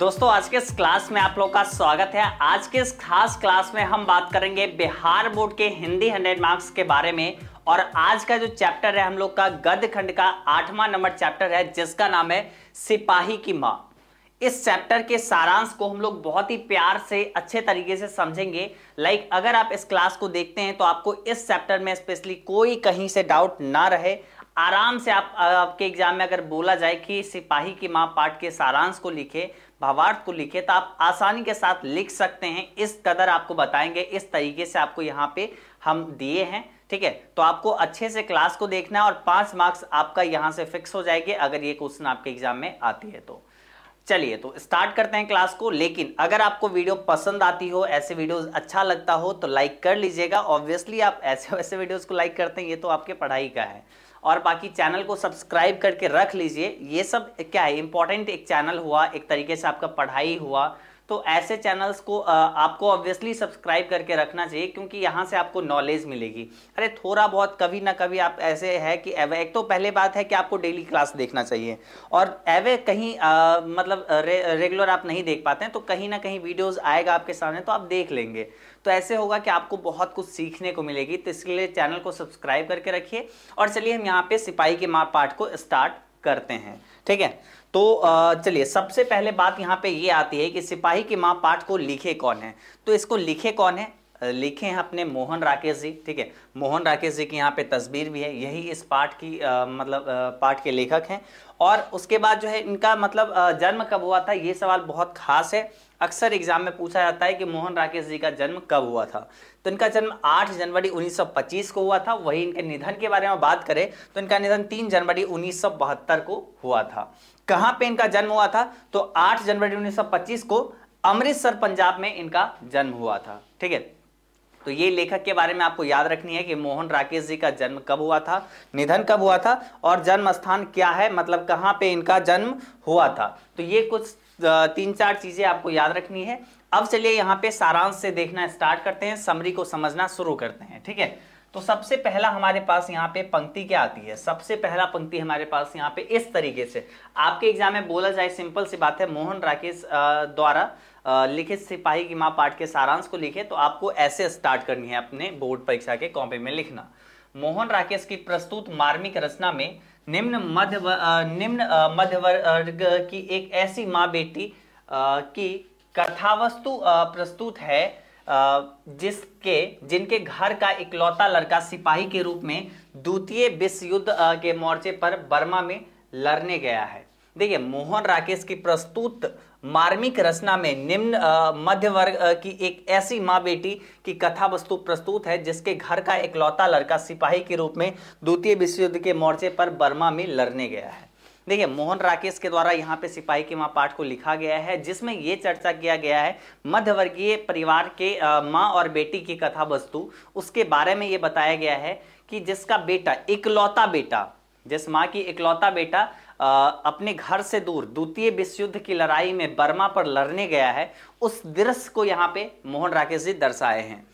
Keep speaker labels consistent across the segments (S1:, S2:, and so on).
S1: दोस्तों आज के इस क्लास में आप लोग का स्वागत है आज के इस खास क्लास में हम बात करेंगे बिहार बोर्ड के हिंदी हंड्रेड मार्क्स के बारे में और आज का जो चैप्टर है हम लोग का गद्य खंड का आठवां नंबर चैप्टर है जिसका नाम है सिपाही की माँ इस चैप्टर के सारांश को हम लोग बहुत ही प्यार से अच्छे तरीके से समझेंगे लाइक like, अगर आप इस क्लास को देखते हैं तो आपको इस चैप्टर में स्पेशली कोई कहीं से डाउट ना रहे आराम से आप आपके एग्जाम में अगर बोला जाए कि सिपाही की माँ पाठ के सारांश को लिखे भावार्थ को लिखे तो आप आसानी के साथ लिख सकते हैं इस कदर आपको बताएंगे इस तरीके से आपको यहाँ पे हम दिए हैं ठीक है तो आपको अच्छे से क्लास को देखना है और पांच मार्क्स आपका यहाँ से फिक्स हो जाएगी अगर ये क्वेश्चन आपके एग्जाम में आती है तो चलिए तो स्टार्ट करते हैं क्लास को लेकिन अगर आपको वीडियो पसंद आती हो ऐसे वीडियोस अच्छा लगता हो तो लाइक कर लीजिएगा ऑब्वियसली आप ऐसे वैसे वीडियोस को लाइक करते हैं ये तो आपके पढ़ाई का है और बाकी चैनल को सब्सक्राइब करके रख लीजिए ये सब क्या है इंपॉर्टेंट एक चैनल हुआ एक तरीके से आपका पढ़ाई हुआ तो ऐसे चैनल्स को आपको ऑब्वियसली सब्सक्राइब करके रखना चाहिए क्योंकि यहाँ से आपको नॉलेज मिलेगी अरे थोड़ा बहुत कभी ना कभी आप ऐसे है कि एक तो पहले बात है कि आपको डेली क्लास देखना चाहिए और एवे कहीं आ, मतलब रे, रेगुलर आप नहीं देख पाते हैं तो कहीं ना कहीं वीडियोज़ आएगा आपके सामने तो आप देख लेंगे तो ऐसे होगा कि आपको बहुत कुछ सीखने को मिलेगी तो इसके लिए चैनल को सब्सक्राइब करके रखिए और चलिए हम यहाँ पे सिपाही के माँ पाठ को स्टार्ट करते हैं ठीक है तो चलिए सबसे पहले बात यहाँ पे ये आती है कि सिपाही की माँ पाठ को लिखे कौन है तो इसको लिखे कौन है लिखे हैं अपने मोहन राकेश जी ठीक है मोहन राकेश जी की यहाँ पे तस्वीर भी है यही इस पाठ की मतलब पाठ के लेखक हैं और उसके बाद जो है इनका मतलब जन्म कब हुआ था ये सवाल बहुत खास है अक्सर एग्जाम में पूछा जाता है कि मोहन राकेश जी का जन्म कब हुआ था तो इनका जन्म 8 जनवरी 1925 को हुआ था वही इनके निधन के बारे में बात करें तो इनका निधन 3 जनवरी 1972 को हुआ था कहां पे इनका जन्म हुआ था तो 8 जनवरी 1925 को अमृतसर पंजाब में इनका जन्म हुआ था ठीक है तो ये लेखक के बारे में आपको याद रखनी है कि मोहन राकेश जी का जन्म कब हुआ था निधन कब हुआ था और जन्म स्थान क्या है मतलब कहाँ पे इनका जन्म हुआ था तो ये कुछ तीन चार चीजें आपको याद रखनी है अब चलिए यहाँ पे सारांश से देखना स्टार्ट करते हैं समरी को समझना शुरू करते हैं ठीक है तो सबसे पहला हमारे पास यहाँ पे पंक्ति क्या आती है सबसे पहला पंक्ति हमारे पास यहाँ पे इस तरीके से आपके एग्जाम में बोला जाए सिंपल सी बात है मोहन राकेश द्वारा लिखित सिपाही की माँ पाठ के सारांश को लिखे तो आपको ऐसे स्टार्ट करनी है अपने बोर्ड परीक्षा के कॉपी में लिखना मोहन राकेश की प्रस्तुत मार्मिक रचना में निम्न मध्य निम्न मध्य वर्ग की एक ऐसी माँ बेटी की कथावस्तु प्रस्तुत है जिसके जिनके घर का इकलौता लड़का सिपाही के रूप में द्वितीय विश्व युद्ध के मोर्चे पर बर्मा में लड़ने गया है देखिए मोहन राकेश की प्रस्तुत मार्मिक रचना में निम्न मध्य वर्ग की एक ऐसी माँ बेटी की कथा वस्तु प्रस्तुत है जिसके घर का इकलौता लड़का सिपाही के रूप में द्वितीय विश्व युद्ध के मोर्चे पर बर्मा में लड़ने गया है देखिए मोहन राकेश के द्वारा यहाँ पे सिपाही के माँ पाठ को लिखा गया है जिसमें ये चर्चा किया गया है मध्यवर्गीय परिवार के माँ और बेटी की कथा वस्तु उसके बारे में ये बताया गया है कि जिसका बेटा इकलौता बेटा जिस माँ की इकलौता बेटा अपने घर से दूर द्वितीय विश्व युद्ध की लड़ाई में बर्मा पर लड़ने गया है उस दृश्य को यहाँ पे मोहन राकेश जी दर्शाए हैं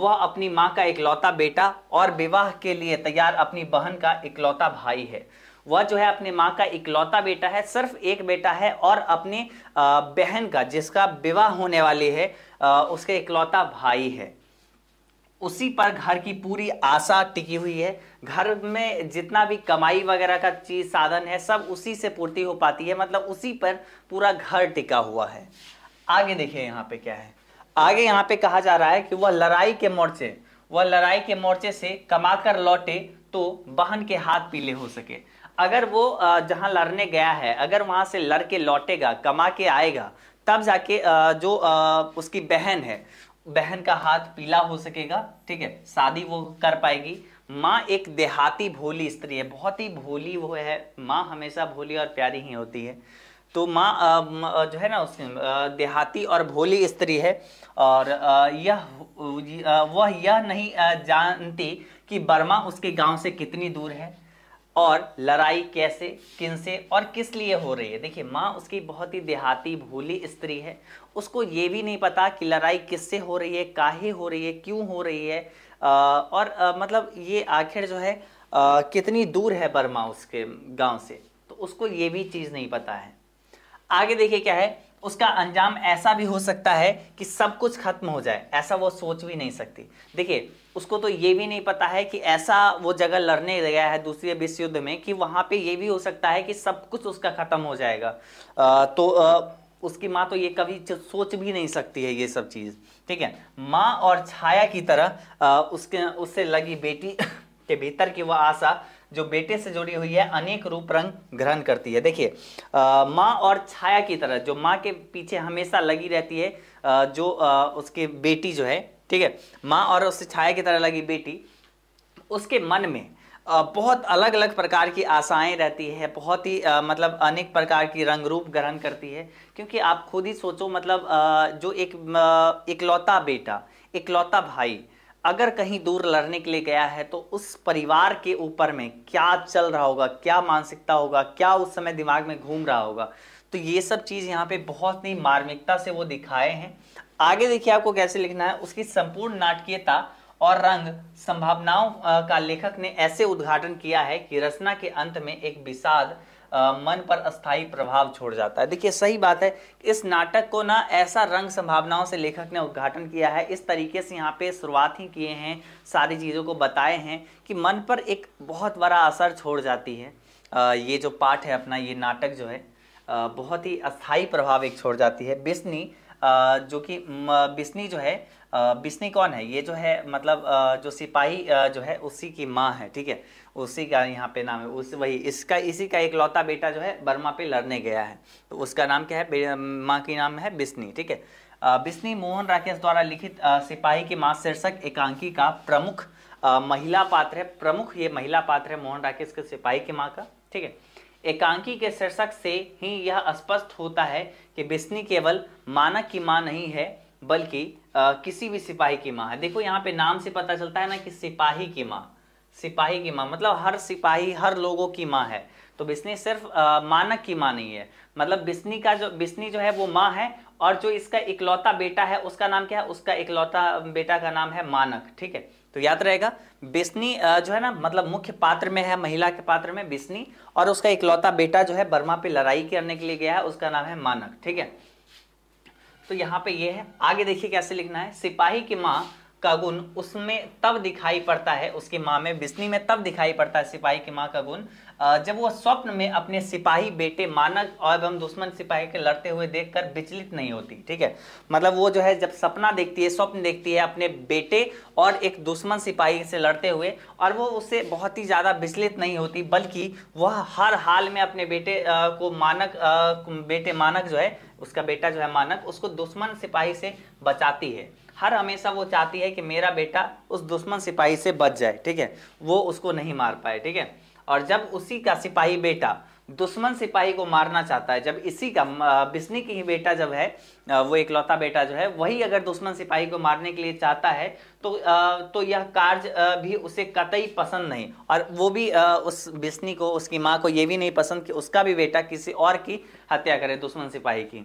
S1: वह अपनी माँ का इकलौता बेटा और विवाह के लिए तैयार अपनी बहन का इकलौता भाई है वह जो है अपने माँ का इकलौता बेटा है सिर्फ एक बेटा है और अपने बहन का जिसका विवाह होने वाली है उसके इकलौता भाई है उसी पर घर की पूरी आशा टिकी हुई है घर में जितना भी कमाई वगैरह का चीज साधन है सब उसी से पूर्ति हो पाती है मतलब उसी पर पूरा घर टिका हुआ है आगे देखिए यहाँ पे क्या है आगे यहाँ पे कहा जा रहा है कि वह लड़ाई के मोर्चे वह लड़ाई के मोर्चे से कमाकर लौटे तो बहन के हाथ पीले हो सके अगर वो जहाँ लड़ने गया है अगर वहाँ से लड़ के लौटेगा कमा के आएगा तब जाके जो उसकी बहन है बहन का हाथ पीला हो सकेगा ठीक है शादी वो कर पाएगी माँ एक देहाती भोली स्त्री है बहुत ही भोली वो है माँ हमेशा भोली और प्यारी ही होती है तो माँ जो है ना उसमें देहाती और भोली स्त्री है और यह वह यह नहीं जानती कि बर्मा उसके गांव से कितनी दूर है और लड़ाई कैसे किनसे और किस लिए हो रही है देखिए माँ उसकी बहुत ही देहाती भूली स्त्री है उसको ये भी नहीं पता कि लड़ाई किससे हो रही है काहे हो रही है क्यों हो रही है आ, और आ, मतलब ये आखिर जो है आ, कितनी दूर है बर्मा उसके गांव से तो उसको ये भी चीज़ नहीं पता है आगे देखिए क्या है उसका अंजाम ऐसा भी हो सकता है कि सब कुछ खत्म हो जाए ऐसा वो सोच भी नहीं सकती देखिए उसको तो ये भी नहीं पता है कि ऐसा वो जगह लड़ने गया है दूसरे विश्व युद्ध में कि वहाँ पे ये भी हो सकता है कि सब कुछ उसका ख़त्म हो जाएगा आ, तो आ, उसकी माँ तो ये कभी सोच भी नहीं सकती है ये सब चीज़ ठीक है माँ और छाया की तरह आ, उसके उससे लगी बेटी के भीतर की वह आशा जो बेटे से जुड़ी हुई है अनेक रूप रंग ग्रहण करती है देखिए माँ और छाया की तरह जो माँ के पीछे हमेशा लगी रहती है आ, जो आ, उसके बेटी जो है ठीक है माँ और उससे छाया की तरह लगी बेटी उसके मन में बहुत अलग अलग प्रकार की आशाएं रहती है बहुत ही आ, मतलब अनेक प्रकार की रंग रूप ग्रहण करती है क्योंकि आप खुद ही सोचो मतलब आ, जो एक इकलौता बेटा इकलौता भाई अगर कहीं दूर लड़ने के लिए गया है तो उस परिवार के ऊपर में क्या चल रहा होगा क्या मानसिकता होगा क्या उस समय दिमाग में घूम रहा होगा तो ये सब चीज़ यहाँ पे बहुत ही मार्मिकता से वो दिखाए हैं आगे देखिए आपको कैसे लिखना है उसकी संपूर्ण नाटकीयता और रंग संभावनाओं का लेखक ने ऐसे उद्घाटन किया है कि रचना के अंत में एक विषाद मन पर अस्थायी प्रभाव छोड़ जाता है देखिए सही बात है इस नाटक को ना ऐसा रंग संभावनाओं से लेखक ने उद्घाटन किया है इस तरीके से यहाँ पे शुरुआत ही किए हैं सारी चीज़ों को बताए हैं कि मन पर एक बहुत बड़ा असर छोड़ जाती है आ, ये जो पाठ है अपना ये नाटक जो है आ, बहुत ही अस्थायी प्रभाव एक छोड़ जाती है बिस्नी जो कि बिस्नी जो है बिस्नी कौन है ये जो है मतलब जो सिपाही जो है उसी की माँ है ठीक है उसी का यहाँ पे नाम है उस वही इसका इसी का एक लौता बेटा जो है बर्मा पे लड़ने गया है तो उसका नाम क्या है माँ की नाम है बिस्नी ठीक है बिस्नी मोहन राकेश द्वारा लिखित सिपाही की माँ शीर्षक एकांकी का प्रमुख महिला पात्र है प्रमुख ये महिला पात्र है मोहन राकेश के सिपाही की माँ का ठीक है एकांकी के शीर्षक से ही यह स्पष्ट होता है कि बिस्नी केवल मानक की मां नहीं है बल्कि आ, किसी भी सिपाही की माँ है देखो यहाँ पे नाम से पता चलता है ना कि सिपाही की माँ सिपाही की माँ मतलब हर सिपाही हर लोगों की माँ है तो बिस्नी सिर्फ आ, मानक की माँ नहीं है मतलब बिस्नी का जो बिस्नी जो है वो माँ है और जो इसका इकलौता बेटा है उसका नाम क्या है उसका इकलौता बेटा का नाम है मानक ठीक है तो याद रहेगा बिस्नी जो है ना मतलब मुख्य पात्र में है महिला के पात्र में बिस्नी और उसका इकलौता बेटा जो है बर्मा पे लड़ाई करने के लिए गया है उसका नाम है मानक ठीक है तो यहाँ पे ये है आगे देखिए कैसे लिखना है सिपाही की माँ का गुण उसमें तब दिखाई पड़ता है उसकी माँ में बिस्नी में तब दिखाई पड़ता है सिपाही की माँ का गुण जब वो स्वप्न में अपने सिपाही बेटे मानक और एवं दुश्मन सिपाही के लड़ते हुए देखकर विचलित नहीं होती ठीक है मतलब वो जो है जब सपना देखती है स्वप्न देखती है अपने बेटे और एक दुश्मन सिपाही से लड़ते हुए और वो उससे बहुत ही ज़्यादा विचलित नहीं होती बल्कि वह हर हाल में अपने बेटे को मानक बेटे मानक जो है उसका बेटा जो है मानक उसको दुश्मन सिपाही से बचाती है हर हमेशा वो चाहती है कि मेरा बेटा उस दुश्मन सिपाही से बच जाए ठीक है वो उसको नहीं मार पाए ठीक है और जब उसी का सिपाही बेटा दुश्मन सिपाही को मारना चाहता है जब इसी का बिस्नी की ही बेटा जब है वो इकलौता बेटा जो है वही अगर दुश्मन सिपाही को मारने के लिए चाहता है तो तो यह कार्य भी उसे कतई पसंद नहीं और वो भी उस बिस्नी को उसकी माँ को ये भी नहीं पसंद कि उसका भी बेटा किसी और की हत्या करे दुश्मन सिपाही की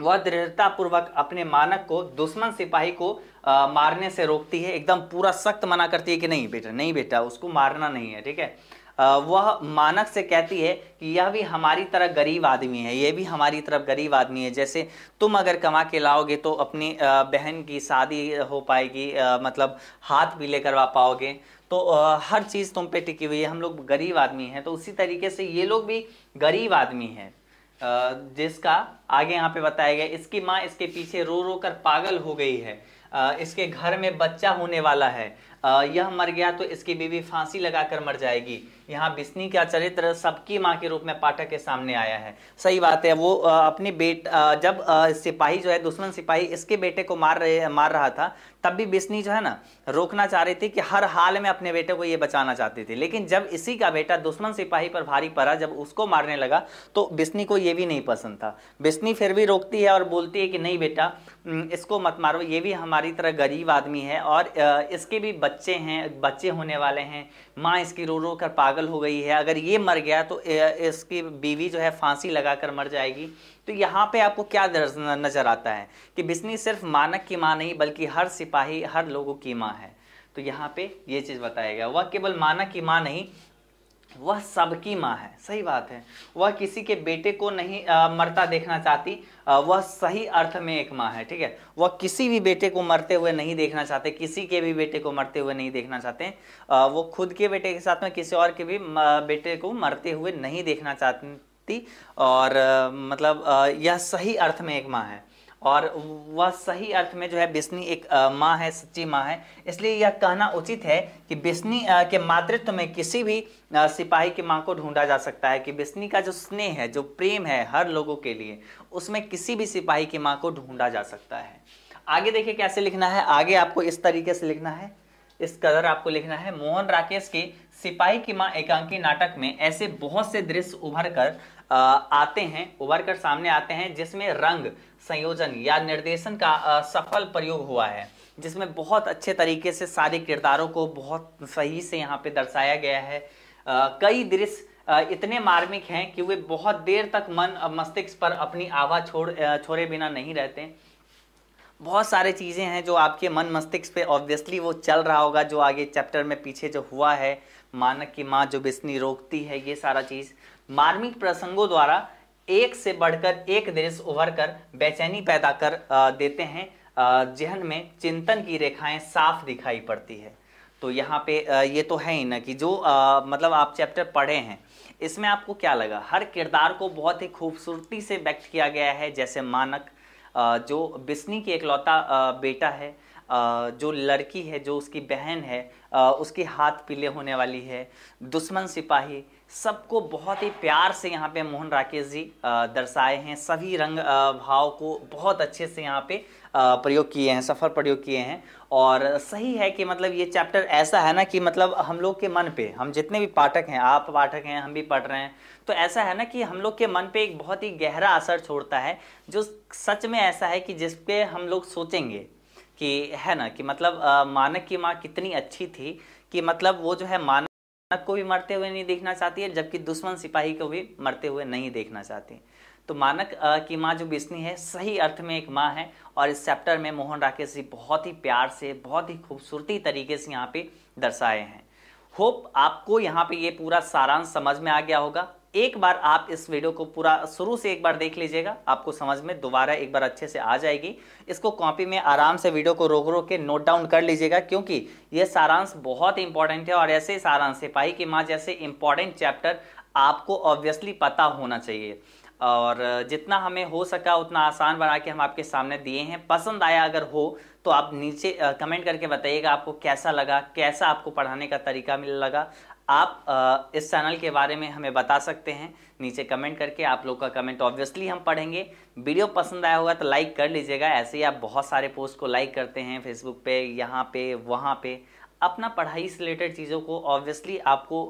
S1: वह दृढ़तापूर्वक अपने मानक को दुश्मन सिपाही को आ, मारने से रोकती है एकदम पूरा सख्त मना करती है कि नहीं बेटा नहीं बेटा उसको मारना नहीं है ठीक है वह मानक से कहती है कि यह भी हमारी तरह गरीब आदमी है यह भी हमारी तरफ गरीब आदमी है जैसे तुम अगर कमा के लाओगे तो अपनी बहन की शादी हो पाएगी मतलब हाथ भी ले करवा पाओगे तो हर चीज़ तुम पे टिकी हुई है हम लोग गरीब आदमी हैं तो उसी तरीके से ये लोग भी गरीब आदमी हैं जिसका आगे यहाँ पे बताया गया इसकी माँ इसके पीछे रो रो कर पागल हो गई है इसके घर में बच्चा होने वाला है यह मर गया तो इसकी बीवी फांसी लगाकर मर जाएगी यहाँ बिस्नी का चरित्र सबकी माँ के रूप में पाठक के सामने आया है सही बात है वो अपने बेट जब सिपाही जो है दुश्मन सिपाही इसके बेटे को मार रहे मार रहा था तब भी बिस्नी जो है ना रोकना चाह रही थी कि हर हाल में अपने बेटे को ये बचाना चाहती थी लेकिन जब इसी का बेटा दुश्मन सिपाही पर भारी पड़ा जब उसको मारने लगा तो बिस्नी को ये भी नहीं पसंद था बिस्नी फिर भी रोकती है और बोलती है कि नहीं बेटा इसको मत मारो ये भी हमारी तरह गरीब आदमी है और इसके भी बच्चे हैं बच्चे होने वाले हैं माँ इसकी रो रो कर पागल हो गई है अगर ये मर गया तो इसकी बीवी जो है फांसी लगा कर मर जाएगी तो यहाँ पे आपको क्या नज़र आता है कि बिस्नी सिर्फ मानक की माँ नहीं बल्कि हर सिपाही हर लोगों की माँ है तो यहाँ पे ये चीज़ बताया गया वह केवल मानक की माँ नहीं वह सबकी माँ है सही बात है वह किसी के बेटे को नहीं आ, मरता देखना चाहती आ, वह सही अर्थ में एक माँ है ठीक है वह किसी भी बेटे को मरते हुए नहीं देखना चाहते किसी के भी बेटे को मरते हुए नहीं देखना चाहते आ, वो खुद के बेटे के साथ में किसी और के भी बेटे को मरते हुए नहीं देखना चाहती और आ, मतलब आ, यह सही अर्थ में एक माँ है और वह सही अर्थ में जो है बिस्नी एक माँ है सच्ची माँ है इसलिए यह कहना उचित है कि बिस्नी के मातृत्व में किसी भी सिपाही की माँ को ढूंढा जा सकता है कि बिस्नी का जो स्नेह है जो प्रेम है हर लोगों के लिए उसमें किसी भी सिपाही की माँ को ढूंढा जा सकता है आगे देखिए कैसे लिखना है आगे आपको इस तरीके से लिखना है इस कदर आपको लिखना है मोहन राकेश के सिपाही की माँ एकांकी नाटक में ऐसे बहुत से दृश्य उभर कर आते हैं उभर कर सामने आते हैं जिसमें रंग संयोजन या निर्देशन का सफल प्रयोग हुआ है जिसमें बहुत अच्छे तरीके से सारे किरदारों को बहुत सही से यहाँ पे दर्शाया गया है कई दृश्य इतने मार्मिक हैं कि वे बहुत देर तक मन मस्तिष्क पर अपनी आवाज छोड़ छोड़े बिना नहीं रहते बहुत सारे चीज़ें हैं जो आपके मन मस्तिष्क पे ऑब्वियसली वो चल रहा होगा जो आगे चैप्टर में पीछे जो हुआ है मानक की माँ जो बिस्नी रोकती है ये सारा चीज़ मार्मिक प्रसंगों द्वारा एक से बढ़कर एक दृश्य उभर कर बेचैनी पैदा कर देते हैं जहन में चिंतन की रेखाएं साफ दिखाई पड़ती है तो यहाँ पे ये तो है ही ना कि जो मतलब आप चैप्टर पढ़े हैं इसमें आपको क्या लगा हर किरदार को बहुत ही खूबसूरती से व्यक्त किया गया है जैसे मानक जो बिस्नी की एकलौता बेटा है जो लड़की है जो उसकी बहन है उसके हाथ पीले होने वाली है दुश्मन सिपाही सबको बहुत ही प्यार से यहाँ पे मोहन राकेश जी दर्शाए हैं सभी रंग भाव को बहुत अच्छे से यहाँ पे प्रयोग किए हैं सफल प्रयोग किए हैं और सही है कि मतलब ये चैप्टर ऐसा है ना कि मतलब हम लोग के मन पे हम जितने भी पाठक हैं आप पाठक हैं हम भी पढ़ रहे हैं तो ऐसा है ना कि हम लोग के मन पे एक बहुत ही गहरा असर छोड़ता है जो सच में ऐसा है कि जिस पे हम लोग सोचेंगे कि है ना कि मतलब आ, मानक की माँ कितनी अच्छी थी कि मतलब वो जो है मानक को भी मरते हुए नहीं देखना चाहती है जबकि दुश्मन सिपाही को भी मरते हुए नहीं देखना चाहती तो मानक की माँ जो बिस्नी है सही अर्थ में एक माँ है और इस चैप्टर में मोहन राकेश जी बहुत ही प्यार से बहुत ही खूबसूरती तरीके से यहाँ पे दर्शाए हैं होप आपको यहाँ पे ये पूरा सारांश समझ में आ गया होगा एक बार आप इस वीडियो को पूरा शुरू से एक बार देख लीजिएगा आपको समझ में दोबारा एक बार अच्छे से आ जाएगी इसको कॉपी में आराम से वीडियो को रोक रोक के नोट डाउन कर लीजिएगा क्योंकि यह सारांश बहुत इंपॉर्टेंट है और ऐसे सारांश सिपाही की माँ जैसे इंपॉर्टेंट चैप्टर आपको ऑब्वियसली पता होना चाहिए और जितना हमें हो सका उतना आसान बना के हम आपके सामने दिए हैं पसंद आया अगर हो तो आप नीचे कमेंट करके बताइएगा आपको कैसा लगा कैसा आपको पढ़ाने का तरीका मिल लगा आप इस चैनल के बारे में हमें बता सकते हैं नीचे कमेंट करके आप लोग का कमेंट ऑब्वियसली हम पढ़ेंगे वीडियो पसंद आया होगा तो लाइक कर लीजिएगा ऐसे ही आप बहुत सारे पोस्ट को लाइक करते हैं फेसबुक पे यहाँ पे वहाँ पे अपना पढ़ाई से रिलेटेड चीज़ों को ऑब्वियसली आपको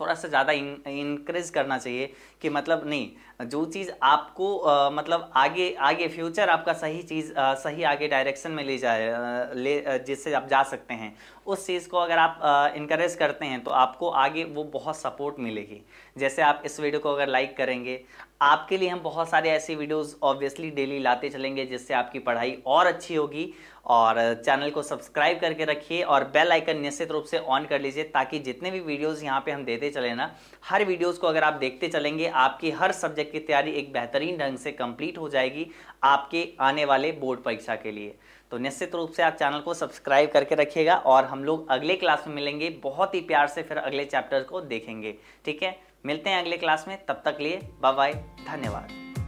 S1: थोड़ा सा ज़्यादा इंक्रेज करना चाहिए कि मतलब नहीं जो चीज़ आपको आ, मतलब आगे आगे फ्यूचर आपका सही चीज़ आ, सही आगे डायरेक्शन में ले जाए ले जिससे आप जा सकते हैं उस चीज़ को अगर आप इंकरेज करते हैं तो आपको आगे वो बहुत सपोर्ट मिलेगी जैसे आप इस वीडियो को अगर लाइक करेंगे आपके लिए हम बहुत सारे ऐसे वीडियोस ऑब्वियसली डेली लाते चलेंगे जिससे आपकी पढ़ाई और अच्छी होगी और चैनल को सब्सक्राइब करके रखिए और बेल आइकन निश्चित रूप से ऑन कर लीजिए ताकि जितने भी वीडियोस यहाँ पे हम देते चले ना हर वीडियोस को अगर आप देखते चलेंगे आपकी हर सब्जेक्ट की तैयारी एक बेहतरीन ढंग से कंप्लीट हो जाएगी आपके आने वाले बोर्ड परीक्षा के लिए तो निश्चित रूप से आप चैनल को सब्सक्राइब करके रखिएगा और हम लोग अगले क्लास में मिलेंगे बहुत ही प्यार से फिर अगले चैप्टर को देखेंगे ठीक है मिलते हैं अगले क्लास में तब तक लिए बाय धन्यवाद